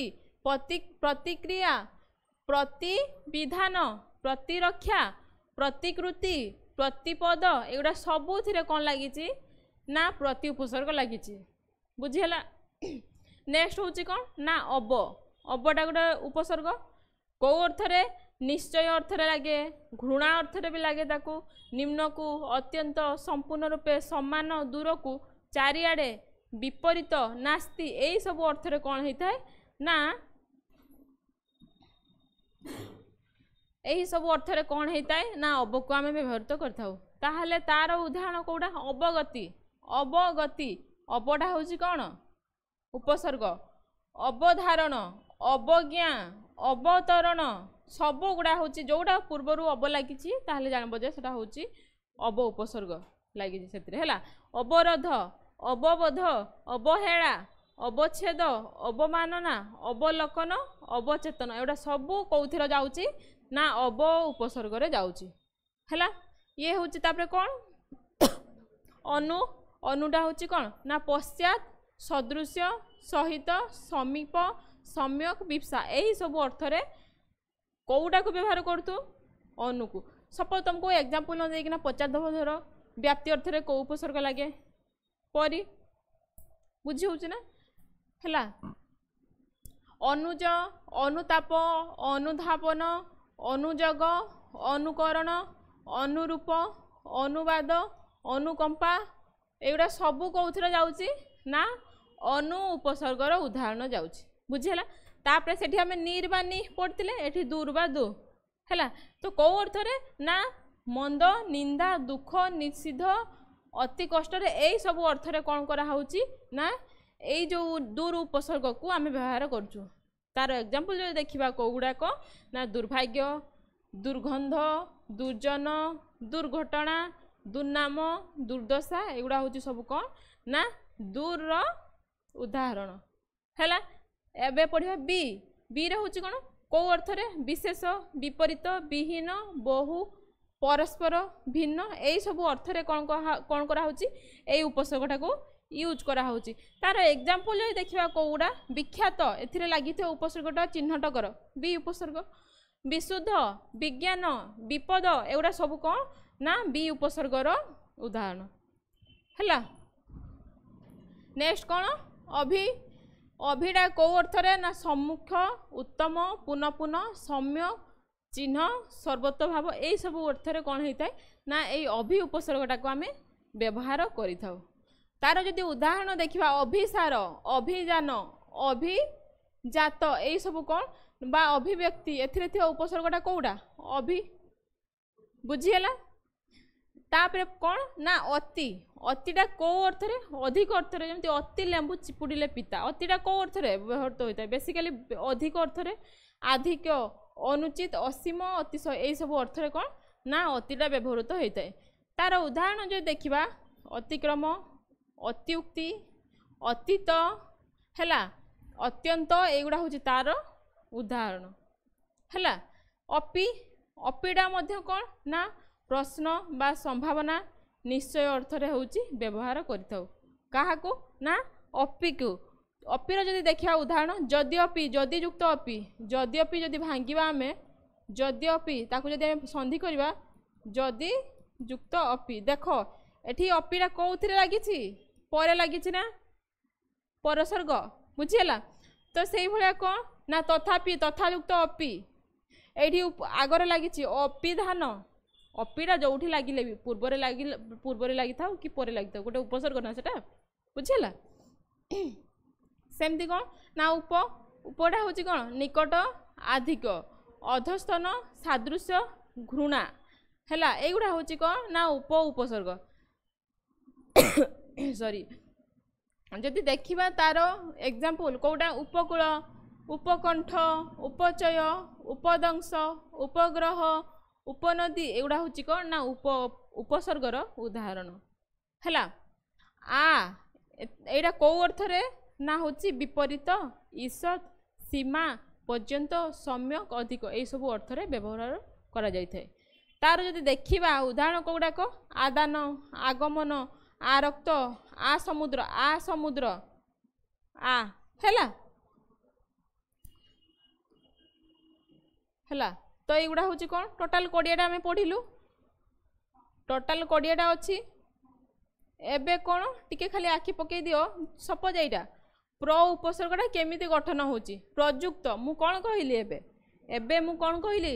ପ୍ରତିକ୍ରିୟା ପ୍ରତିବିଧାନ ପ୍ରତିରକ୍ଷା ପ୍ରତିକୃତି ପ୍ରତିପଦ ଏଗୁଡ଼ା ସବୁଥିରେ କ'ଣ ଲାଗିଛି ନା ପ୍ରତି ଉପସର୍ଗ ଲାଗିଛି ବୁଝିହେଲା ନେକ୍ସଟ ହେଉଛି କ'ଣ ନା ଅବ ଅବଟା ଗୋଟେ ଉପସର୍ଗ କେଉଁ ଅର୍ଥରେ ନିଶ୍ଚୟ ଅର୍ଥରେ ଲାଗେ ଘୃଣା ଅର୍ଥରେ ବି ଲାଗେ ତାକୁ ନିମ୍ନକୁ ଅତ୍ୟନ୍ତ ସମ୍ପୂର୍ଣ୍ଣ ରୂପେ ସମାନ ଦୂରକୁ ଚାରିଆଡ଼େ ବିପରୀତ ନାସ୍ତି ଏହିସବୁ ଅର୍ଥରେ କ'ଣ ହେଇଥାଏ ନା ଏହିସବୁ ଅର୍ଥରେ କ'ଣ ହେଇଥାଏ ନା ଅବକୁ ଆମେ ବ୍ୟବହୃତ କରିଥାଉ ତାହେଲେ ତାର ଉଦାହରଣ କେଉଁଟା ଅବଗତି ଅବଗତି ଅବଟା ହେଉଛି କ'ଣ ଉପସର୍ଗ ଅବଧାରଣ ଅବଜ୍ଞା ଅବତରଣ ସବୁଗୁଡ଼ା ହେଉଛି ଯେଉଁଟା ପୂର୍ବରୁ ଅବ ଲାଗିଛି ତାହେଲେ ଜାଣିବ ଯେ ସେଇଟା ହେଉଛି ଅବ ଉପସର୍ଗ ଲାଗିଛି ସେଥିରେ ହେଲା ଅବରୋଧ ଅବବୋଧ ଅବହେଳା ଅବଚ୍ଛେଦ ଅବମାନନା ଅବଲୋକନ ଅବଚେତନ ଏଗୁଡ଼ା ସବୁ କେଉଁଥିରେ ଯାଉଛି ନା ଅବ ଉପସର୍ଗରେ ଯାଉଛି ହେଲା ଇଏ ହେଉଛି ତାପରେ କ'ଣ ଅନୁ ଅନୁଟା ହେଉଛି କ'ଣ ନା ପଶ୍ଚାତ ସଦୃଶ ସହିତ ସମୀପ ସମ୍ୟକ ବିପ୍ସା ଏହିସବୁ ଅର୍ଥରେ କେଉଁଟାକୁ ବ୍ୟବହାର କରୁଥୁ ଅନୁକୁ ସପୋଜ୍ ତୁମକୁ ଏକ୍ଜାମ୍ପଲ୍ ନ ଦେଇକିନା ପଚାରିଦେବ ଧର ବ୍ୟାପ୍ତି ଅର୍ଥରେ କେଉଁ ଉପସର୍ଗ ଲାଗେ ପରି ବୁଝି ହେଉଛି ନା ହେଲା ଅନୁଜ ଅନୁତାପ ଅନୁଧାବନ ଅନୁଯୋଗ ଅନୁକରଣ ଅନୁରୂପ ଅନୁବାଦ ଅନୁକମ୍ପା ଏଗୁଡ଼ା ସବୁ କେଉଁଥିରେ ଯାଉଛି ନା ଅନୁ ଉପସର୍ଗର ଉଦାହରଣ ଯାଉଛି ବୁଝିହେଲା ତାପରେ ସେଠି ଆମେ ନିର୍ ବା ନି ପଡ଼ିଥିଲେ ଏଠି ଦୁର୍ ବା ଦୁ ହେଲା ତ କେଉଁ ଅର୍ଥରେ ନା ମନ୍ଦ ନିନ୍ଦା ଦୁଃଖ ନିଷିଦ୍ଧ অতি কষ্টরে এই সব অর্থরে কোণ করা হচ্ছে না এই যে দূর উপসর্গকু আমি ব্যবহার করছু তার এক্সাম্পল যদি দেখা কোগুড়াক না দুর্ভাগ্য দুর্গন্ধ দুর্জন দুর্ঘটনা দুর্নাম দুর্দশা এগুলা হচ্ছে সব কম না দূরর উদাহরণ এবে ଏବେ বি বি রে ହେଉଛି কোণ କେଉଁ অর্থরে বিশেষ বিপরীত বিহীন বহু ପରସ୍ପର ଭିନ୍ନ ଏହିସବୁ ଅର୍ଥରେ କ'ଣ କ'ଣ କରାହେଉଛି ଏଇ ଉପସର୍ଗଟାକୁ ୟୁଜ୍ କରାହେଉଛି ତା'ର ଏକ୍ଜାମ୍ପଲ୍ ଯଦି ଦେଖିବା କେଉଁଗୁଡ଼ା ବିଖ୍ୟାତ ଏଥିରେ ଲାଗିଥିବା ଉପସର୍ଗଟା ଚିହ୍ନଟ କର ବି ଉପସର୍ଗ ବିଶୁଦ୍ଧ ବିଜ୍ଞାନ ବିପଦ ଏଗୁଡ଼ା ସବୁ କ'ଣ ନା ବି ଉପସର୍ଗର ଉଦାହରଣ ହେଲା ନେକ୍ସଟ କ'ଣ ଅଭି ଅଭିଡ଼ା କେଉଁ ଅର୍ଥରେ ନା ସମ୍ମୁଖ ଉତ୍ତମ ପୁନଃପୁନଃ ସମ୍ୟକ চিহ্ন সর্বত্র ভাব এইসবু অর্থরে କ'ଣ ହୋଇଥାଏ ନା ଏଇ ଅଭି ଉପସର୍ଗଟାକୁ ଆମେ ବ୍ୟବହାର କରିଥାଉ ତାର ଯଦି ଉଦାହରଣ ଦେଖିବା ଅଭିସାର ଅଭିଯାନ ଅଭିଜାତ ଏଇସବୁ କ'ଣ ବା ଅଭିବ୍ୟକ୍ତି ଏଥିରେ ଥିବା ଉପସର୍ଗଟା କେଉଁଟା ଅଭି ବୁଝିହେଲା ତାପରେ କ'ଣ ନା ଅତି ଅତିଟା କେଉଁ ଅର୍ଥରେ ଅଧିକ ଅର୍ଥରେ ଯେମିତି ଅତି ଲେମ୍ବୁ ଚିପୁଡ଼ିଲେ ପିତା ଅତିଟା କେଉଁ ଅର୍ଥରେ ବ୍ୟବହୃତ ହୋଇଥାଏ ବେସିକାଲି ଅଧିକ ଅର୍ଥରେ ଆଧିକ୍ୟ অনুচিত অসীম অতিশয় এইসব অর্থরে କ'ଣ ନା ଅତିଟା ବ୍ୟବହୃତ ହୋଇଥାଏ ତା'ର ଉଦାହରଣ ଯଦି ଦେଖିବା ଅତିକ୍ରମ ଅତ୍ୟୁକ୍ତି ଅତୀତ ହେଲା ଅତ୍ୟନ୍ତ ଏଗୁଡ଼ା ହେଉଛି ତା'ର ଉଦାହରଣ ହେଲା ଅପି ଅପିଟା ମଧ୍ୟ କ'ଣ ନା ପ୍ରଶ୍ନ ବା ସମ୍ଭାବନା ନିଶ୍ଚୟ ଅର୍ଥରେ ହେଉଛି ବ୍ୟବହାର କରିଥାଉ କାହାକୁ ନା ଅପିକୁ ଅପିର ଯଦି ଦେଖିବା ଉଦାହରଣ ଯଦି ଅପି ଯଦି ଯୁକ୍ତ ଅପି ଯଦି ଅପି ଯଦି ଭାଙ୍ଗିବା ଆମେ ଯଦି ଅପି ତାକୁ ଯଦି ଆମେ ସନ୍ଧି କରିବା ଯଦି ଯୁକ୍ତ ଅପି ଦେଖ ଏଠି ଅପିଟା କେଉଁଥିରେ ଲାଗିଛି ପରେ ଲାଗିଛି ନା ପରସର୍ଗ ବୁଝିହେଲା ତ ସେଇଭଳିଆ କ'ଣ ନା ତଥାପି ତଥାଯୁକ୍ତ ଅପି ଏଇଠି ଆଗରେ ଲାଗିଛି ଅପିଧାନ ଅପିଟା ଯେଉଁଠି ଲାଗିଲେ ବି ପୂର୍ବରେ ଲାଗି ପୂର୍ବରେ ଲାଗିଥାଉ କି ପରେ ଲାଗିଥାଉ ଗୋଟେ ଉପସର୍ଗ ନା ସେଟା ବୁଝିହେଲା ସେମିତି କ'ଣ ନା ଉପ ଉପଟା ହେଉଛି କ'ଣ ନିକଟ ଅଧିକ ଅଧସ୍ତନ ସାଦୃଶ୍ୟ ଘୃଣା ହେଲା ଏଇଗୁଡ଼ା ହେଉଛି କ'ଣ ନା ଉପ ଉପସର୍ଗ ସରି ଯଦି ଦେଖିବା ତାର ଏକ୍ଜାମ୍ପଲ କେଉଁଟା ଉପକୂଳ ଉପକଣ୍ଠ ଉପଚୟ ଉପଦଂଶ ଉପଗ୍ରହ ଉପନଦୀ ଏଗୁଡ଼ା ହେଉଛି କ'ଣ ନା ଉପ ଉପସର୍ଗର ଉଦାହରଣ ହେଲା ଆ ଏଇଟା କେଉଁ ଅର୍ଥରେ ନା ହେଉଛି ବିପରୀତ ଈଶତ ସୀମା ପର୍ଯ୍ୟନ୍ତ ସମ୍ୟକ ଅଧିକ ଏହିସବୁ ଅର୍ଥରେ ବ୍ୟବହାର କରାଯାଇଥାଏ ତା'ର ଯଦି ଦେଖିବା ଉଦାହରଣ ଗୁଡ଼ାକ ଆଦାନ ଆଗମନ ଆ ରକ୍ତ ଆ ସମୁଦ୍ର ଆ ସମୁଦ୍ର ଆ ହେଲା ହେଲା ତ ଏଇଗୁଡ଼ା ହେଉଛି କ'ଣ ଟୋଟାଲ କୋଡ଼ିଏଟା ଆମେ ପଢ଼ିଲୁ ଟୋଟାଲ କୋଡ଼ିଏଟା ଅଛି ଏବେ କ'ଣ ଟିକେ ଖାଲି ଆଖି ପକେଇ ଦିଅ ସପୋଜ୍ ଏଇଟା ପ୍ର ଉପସର୍ଗଟା କେମିତି ଗଠନ ହେଉଛି ପ୍ରଯୁକ୍ତ ମୁଁ କ'ଣ କହିଲି ଏବେ ଏବେ ମୁଁ କ'ଣ କହିଲି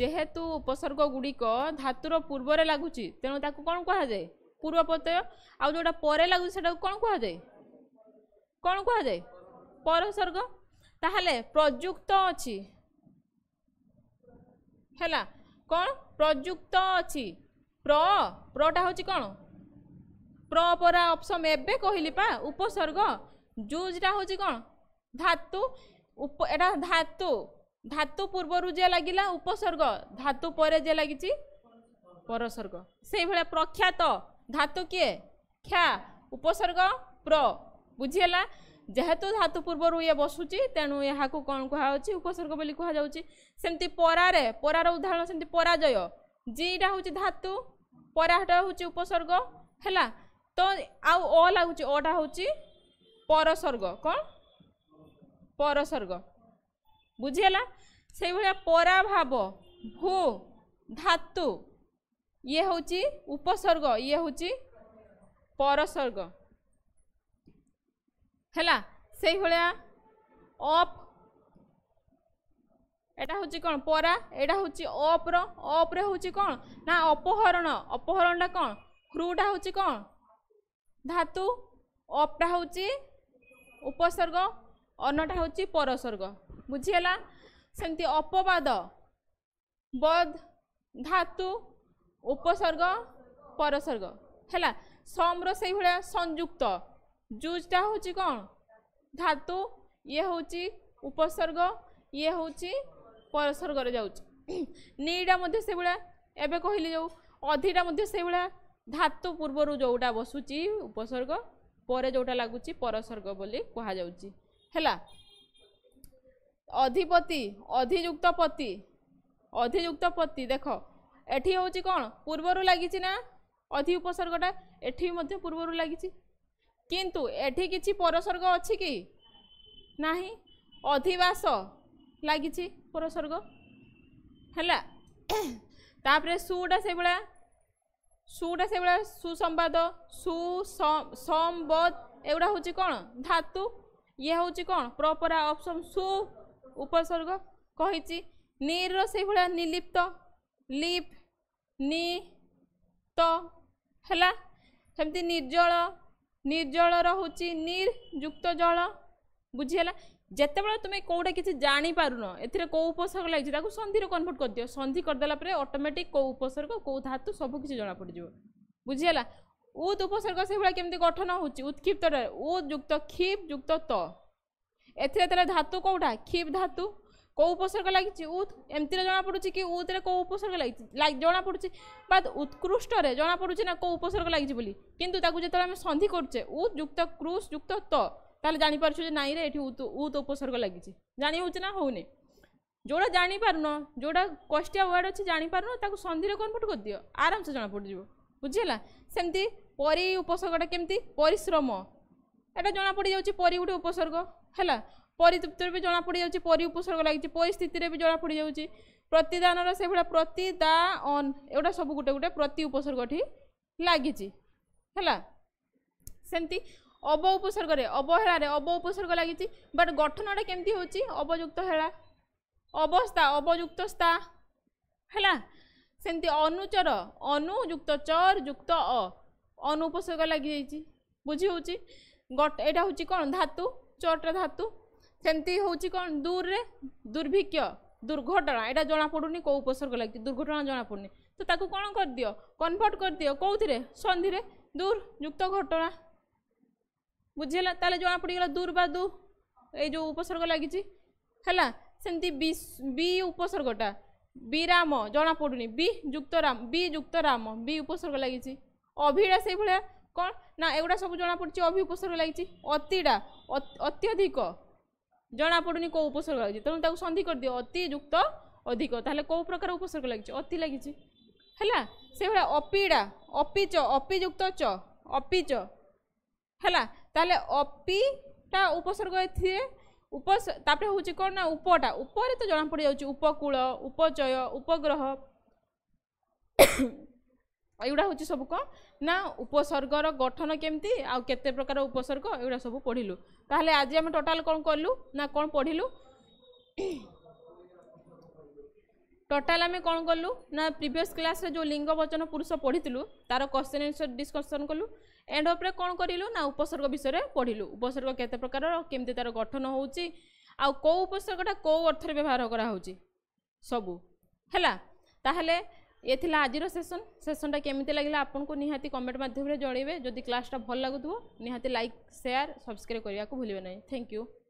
ଯେହେତୁ ଉପସର୍ଗ ଗୁଡ଼ିକ ଧାତୁର ପୂର୍ବରେ ଲାଗୁଛି ତେଣୁ ତାକୁ କ'ଣ କୁହାଯାଏ ପୂର୍ବ ପ୍ରତ୍ୟୟ ଆଉ ଯେଉଁଟା ପରେ ଲାଗୁଛି ସେଟାକୁ କ'ଣ କୁହାଯାଏ କ'ଣ କୁହାଯାଏ ପରସର୍ଗ ତାହେଲେ ପ୍ରଯୁକ୍ତ ଅଛି ହେଲା କ'ଣ ପ୍ରଯୁକ୍ତ ଅଛି ପ୍ର ପ୍ରଟା ହେଉଛି କ'ଣ ପ୍ର ପରା ଅପସମ୍ ଏବେ କହିଲି ପା ଉପସର୍ଗ ଜୁଜ୍ଟା ହେଉଛି କ'ଣ ଧାତୁ ଉପ ଏଇଟା ଧାତୁ ଧାତୁ ପୂର୍ବରୁ ଯିଏ ଲାଗିଲା ଉପସର୍ଗ ଧାତୁ ପରେ ଯିଏ ଲାଗିଛି ପରସର୍ଗ ସେଇଭଳିଆ ପ୍ରଖ୍ୟାତ ଧାତୁ କିଏ ଖ୍ୟା ଉପସର୍ଗ ପ୍ର ବୁଝିହେଲା ଯେହେତୁ ଧାତୁ ପୂର୍ବରୁ ଇଏ ବସୁଛି ତେଣୁ ଏହାକୁ କ'ଣ କୁହାଯାଉଛି ଉପସର୍ଗ ବୋଲି କୁହାଯାଉଛି ସେମିତି ପରାରେ ପରାର ଉଦାହରଣ ସେମିତି ପରାଜୟ ଜିଟା ହେଉଛି ଧାତୁ ପରାଟା ହେଉଛି ଉପସର୍ଗ ହେଲା ତ ଆଉ ଅ ଲାଗୁଛି ଅଟା ହେଉଛି ପରସ୍ୱର୍ଗ କ'ଣ ପରସ୍ୱର୍ଗ ବୁଝିହେଲା ସେଇଭଳିଆ ପରାଭାବ ଭୂ ଧାତୁ ଇଏ ହେଉଛି ଉପସର୍ଗ ଇଏ ହେଉଛି ପରସ୍ୱର୍ଗ ହେଲା ସେଇଭଳିଆ ଅଫ୍ ଏଇଟା ହେଉଛି କ'ଣ ପରା ଏଇଟା ହେଉଛି ଅପ୍ର ଅପ୍ରେ ହେଉଛି କ'ଣ ନା ଅପହରଣ ଅପହରଣଟା କ'ଣ କ୍ରୁଟା ହେଉଛି କ'ଣ ଧାତୁ ଅପ୍ଟା ହେଉଛି ଉପସର୍ଗ ଅନ୍ନଟା ହେଉଛି ପରସର୍ଗ ବୁଝିହେଲା ସେମିତି ଅପବାଦ ବଦ୍ ଧାତୁ ଉପସର୍ଗ ପରସର୍ଗ ହେଲା ସମର ସେଇଭଳିଆ ସଂଯୁକ୍ତ ଜୁଜ୍ଟା ହେଉଛି କ'ଣ ଧାତୁ ଇଏ ହେଉଛି ଉପସର୍ଗ ଇଏ ହେଉଛି ପରସର୍ଗରେ ଯାଉଛି ନିଟା ମଧ୍ୟ ସେଇଭଳିଆ ଏବେ କହିଲି ଯେଉଁ ଅଧିଟା ମଧ୍ୟ ସେଇଭଳିଆ ଧାତୁ ପୂର୍ବରୁ ଯେଉଁଟା ବସୁଛି ଉପସର୍ଗ ପରେ ଯେଉଁଟା ଲାଗୁଛି ପରସର୍ଗ ବୋଲି କୁହାଯାଉଛି ହେଲା ଅଧିପତି ଅଧିଯୁକ୍ତ ପତି ଅଧିଯୁକ୍ତ ପତି ଦେଖ ଏଠି ହେଉଛି କ'ଣ ପୂର୍ବରୁ ଲାଗିଛି ନା ଅଧି ଉପସର୍ଗଟା ଏଠି ମଧ୍ୟ ପୂର୍ବରୁ ଲାଗିଛି କିନ୍ତୁ ଏଠି କିଛି ପରସର୍ଗ ଅଛି କି ନାହିଁ ଅଧିବାସ ଲାଗିଛି ପରସର୍ଗ ହେଲା ତାପରେ ସୁଟା ସେଇଭଳିଆ ସୁଟା ସେଗୁଡ଼ା ସୁସମ୍ବାଦ ସୁସମ୍ବଦ ଏଗୁଡ଼ା ହେଉଛି କ'ଣ ଧାତୁ ଇଏ ହେଉଛି କ'ଣ ପ୍ରପରା ଅପସନ୍ ସୁ ଉପସର୍ଗ କହିଛି ନିର ସେଇଭଳିଆ ନିଲିପ୍ତ ଲିପ୍ ନି ତ ହେଲା ସେମିତି ନିର୍ଜଳ ନିର୍ଜଳର ହେଉଛି ନିର୍ ଯୁକ୍ତ ଜଳ ବୁଝିହେଲା যেতবে তুমি কোটা কিছু জাঁপারুন এতে কেউ উপসর্গ লাগছে তাকে সন্ধিরে কনভর্ট করেদিও সন্ধি করেদেলা পরে অটোমেটিক কেউ উপসর্গ কেউ ধাতু সবু কিছু জনাপড়িযোগ বুঝিগাল উত উপসর্গ সেইভাবে কেমি গঠন হচ্ছে উৎক্ষিপ্তটা উ যুক্ত ক্ষিপ যুক্ত ত এতে তাহলে ধাতু কোটা ক্ষিপ ধাতু কেউ উপসর্গ লাগিছে উত এমতিরে জনাপড়ুছে কি উতরে কেউ উপসর্গ লাগিছে জনাপড়ুছে বা উৎকৃষ্টরে জনাপড়ুছে না কেউ উপসর্গ লাগিছে বলে কিন্তু তাকে যেতবে আমি সন্ধি করছে উত যুক্ত ক্রুশ যুক্ত ত তাহলে জাঁপারছু যে নাইরে এটি উত উপসর্গ লাগিছে জাঁি হচ্ছে না হোনি যেটা জাঁপারুন যেটা কষ্টিয়া ওয়ার্ড অছে জাঁপারুন তাকে সন্ধিরে কনভর্ট করিদিও আরামসে জনাপড়িযোগ বুঝিলা সেমতি পরি উপসর্গটা কেমতি পরিশ্রম এটা জনাপড়ি যাচ্ছে পরি গোটে উপসর্গ হ্যাঁ পরিতৃপ্তরে বি জনাপড়ি যাচ্ছে পরি উপসর্গ লাগিছে পরিস্থিতিরে বি জনাপড়ি যাচ্ছে প্রতিদানর সেভাবে প্রতিদা অন এগুলা সব গোটে গোটে প্রতি উপসর্গটি লাগিছে হ্যাঁ সেমতি অব উপসর্গরে অবহেলার অব উপসর্গ লাগিছে বাট গঠনটা কেমতি হচ্ছে অবযুক্ত হেলা অবস্থা অবযুক্ত স্তা হেলা সেমতি অনুচর অনুযুক্ত চর যুক্ত অ অনুপসর্গ লাগি যাইছি বুঝি হচ্ছে গট এটা হচ্ছে কোণ ধাতু চরটা ধাতু সেমতি হচ্ছে কোণ দূরে দুর্ভিক্ষ দুর্ঘটনা এটা জনাপড়ুনি কেউ উপসর্গ লাগছে দুর্ঘটনা জনাপড়ুনি তো তাকে কোণ করে দিও কনভর্ট করে দিও কেউথে সন্ধিরে দূর যুক্ত ঘটনা ବୁଝିହେଲା ତାହେଲେ ଜଣା ପଡ଼ିଗଲା ଦୁର୍ ବା ଦୁ ଏଇ ଯେଉଁ ଉପସର୍ଗ ଲାଗିଛି ହେଲା ସେମିତି ବି ବି ଉପସର୍ଗଟା ବିରାମ ଜଣାପଡ଼ୁନି ବି ଯୁକ୍ତ ରାମ ବି ଯୁକ୍ତ ରାମ ବି ଉପସର୍ଗ ଲାଗିଛି ଅଭିଡ଼ା ସେଇଭଳିଆ କ'ଣ ନା ଏଗୁଡ଼ା ସବୁ ଜଣାପଡ଼ୁଛି ଅଭି ଉପସର୍ଗ ଲାଗିଛି ଅତିଟା ଅତ୍ୟଧିକ ଜଣାପଡ଼ୁନି କେଉଁ ଉପସର୍ଗ ଲାଗିଛି ତେଣୁ ତାକୁ ସନ୍ଧି କରିଦିଅ ଅତି ଯୁକ୍ତ ଅଧିକ ତାହେଲେ କେଉଁ ପ୍ରକାର ଉପସର୍ଗ ଲାଗିଛି ଅତି ଲାଗିଛି ହେଲା ସେଇଭଳିଆ ଅପିଡ଼ା ଅପିଚ ଅପିଯୁକ୍ତ ଚ ଅପିଚ ହେଲା ତାହେଲେ ଅପିଟା ଉପସର୍ଗ ଏଥିରେ ଉପସ ତାପରେ ହେଉଛି କ'ଣ ନା ଉପଟା ଉପରେ ତ ଜଣାପଡ଼ିଯାଉଛି ଉପକୂଳ ଉପଚୟ ଉପଗ୍ରହ ଏଗୁଡ଼ା ହେଉଛି ସବୁ କ'ଣ ନା ଉପସର୍ଗର ଗଠନ କେମିତି ଆଉ କେତେ ପ୍ରକାର ଉପସର୍ଗ ଏଗୁଡ଼ା ସବୁ ପଢ଼ିଲୁ ତାହେଲେ ଆଜି ଆମେ ଟୋଟାଲ୍ କ'ଣ କଲୁ ନା କ'ଣ ପଢ଼ିଲୁ ଟୋଟାଲ ଆମେ କ'ଣ କଲୁ ନା ପ୍ରିଭିୟସ୍ କ୍ଲାସ୍ରେ ଯେଉଁ ଲିଙ୍ଗ ବଚନ ପୁରୁଷ ପଢ଼ିଥିଲୁ ତାର କ୍ୱେଶ୍ଚିନ୍ ଆନ୍ସର୍ ଡିସ୍କସନ୍ କଲୁ ଏଣ୍ଡ ଅଫ୍ରେ କ'ଣ କରିଲୁ ନା ଉପସର୍ଗ ବିଷୟରେ ପଢ଼ିଲୁ ଉପସର୍ଗ କେତେ ପ୍ରକାରର କେମିତି ତାର ଗଠନ ହେଉଛି ଆଉ କେଉଁ ଉପସର୍ଗଟା କେଉଁ ଅର୍ଥରେ ବ୍ୟବହାର କରାହେଉଛି ସବୁ ହେଲା ତାହେଲେ ଏ ଥିଲା ଆଜିର ସେସନ୍ ସେସନ୍ଟା କେମିତି ଲାଗିଲା ଆପଣଙ୍କୁ ନିହାତି କମେଣ୍ଟ ମାଧ୍ୟମରେ ଜଣାଇବେ ଯଦି କ୍ଲାସ୍ଟା ଭଲ ଲାଗୁଥିବ ନିହାତି ଲାଇକ୍ ସେୟାର୍ ସବସ୍କ୍ରାଇବ୍ କରିବାକୁ ଭୁଲିବେ ନାହିଁ ଥ୍ୟାଙ୍କ ୟୁ